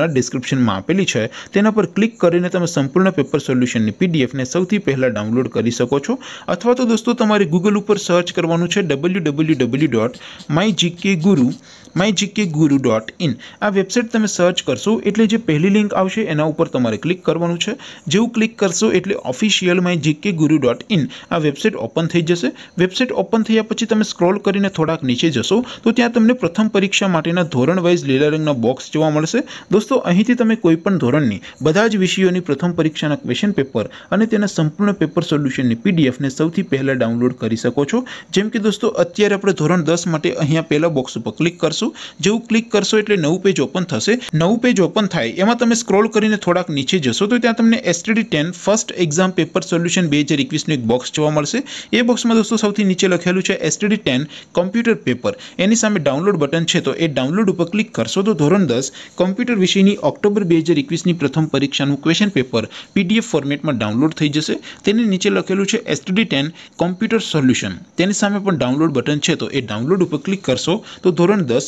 ના ડિસ્ક્રિપ્શન માં આપેલી છે તેના પર ક્લિક કરીને તમે સંપૂર્ણ પેપર સોલ્યુશન ની પીડીએફ ને સૌથી પહેલા ડાઉનલોડ કરી શકો છો અથવા તો દોસ્તો તમારે Google ઉપર સર્ચ કરવાનું છે www.mygkguru mygkguru.in આ વેબસાઈટ તમે સર્ચ કરશો એટલે જે પહેલી લિંક આવશે એના ઉપર તમારે ક્લિક કરવાનું છે જેવું ક્લિક કરશો એટલે ઓફિશિયલ mygkguru.in આ વેબસાઈટ ઓપન થઈ જશે વેબસાઈટ ઓપન થયા પછી તમે સ્ક્રોલ કરીને થોડાક નીચે જશો તો ત્યાં તમને પ્રથમ પરીક્ષા માટેના ધોરણ વાઇઝ લેવલરિંગનો બોક્સ જોવા મળશે દોસ્તો અહીંથી તમે કોઈ પણ ધોરણની બધા જ વિષયોની પ્રથમ પરીક્ષાના ક્વેશ્ચન પેપર અને તેના સંપૂર્ણ પેપર સોલ્યુશનની પીડીએફ ને સૌથી પહેલા ડાઉનલોડ કરી શકો છો જેમ કે દોસ્તો અત્યારે આપણે ધોરણ 10 માટે અહીંયા પેલો બોક્સ ઉપર ક્લિક કરશો કરીશું જેવું ક્લિક કરશો એટલે નવું પેજ ઓપન થશે નવું પેજ ઓપન થાય એમાં તમે સ્ક્રોલ કરીને થોડાક નીચે જશો તો ત્યાં તમને STD ten first exam paper solution બે હજાર એકવીસનું એક બોક્સ જોવા મળશે એ બોક્સમાં દોસ્તો સૌથી નીચે લખેલું છે એસટીડી ટેન કોમ્પ્યુટર પેપર એની સામે ડાઉનલોડ બટન છે તો એ ડાઉનલોડ ઉપર ક્લિક કરશો તો ધોરણ દસ કોમ્પ્યુટર વિષયની ઓક્ટોબર બે હજાર એકવીસની પ્રથમ પરીક્ષાનું ક્વેશ્ચન પેપર પીડીએફ ફોર્મેટમાં ડાઉનલોડ થઈ જશે તેની નીચે લખેલું છે એસટીડી ટેન કોમ્પ્યુટર સોલ્યુશન તેની સામે પણ ડાઉનલોડ બટન છે તો એ ડાઉનલોડ ઉપર ક્લિક કરશો તો ધોરણ દસ